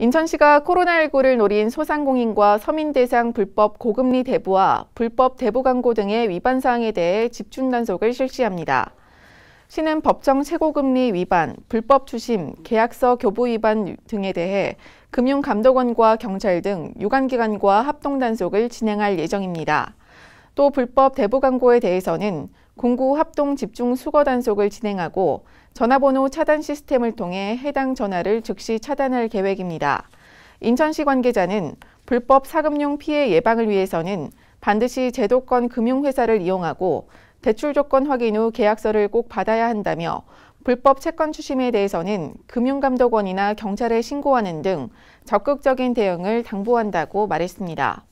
인천시가 코로나19를 노린 소상공인과 서민 대상 불법 고금리 대부와 불법 대부 광고 등의 위반 사항에 대해 집중 단속을 실시합니다. 시는 법정 최고금리 위반, 불법 추심, 계약서 교부 위반 등에 대해 금융감독원과 경찰 등 유관기관과 합동 단속을 진행할 예정입니다. 또 불법 대부 광고에 대해서는 공구 합동 집중 수거 단속을 진행하고 전화번호 차단 시스템을 통해 해당 전화를 즉시 차단할 계획입니다. 인천시 관계자는 불법 사금융 피해 예방을 위해서는 반드시 제도권 금융회사를 이용하고 대출 조건 확인 후 계약서를 꼭 받아야 한다며 불법 채권 추심에 대해서는 금융감독원이나 경찰에 신고하는 등 적극적인 대응을 당부한다고 말했습니다.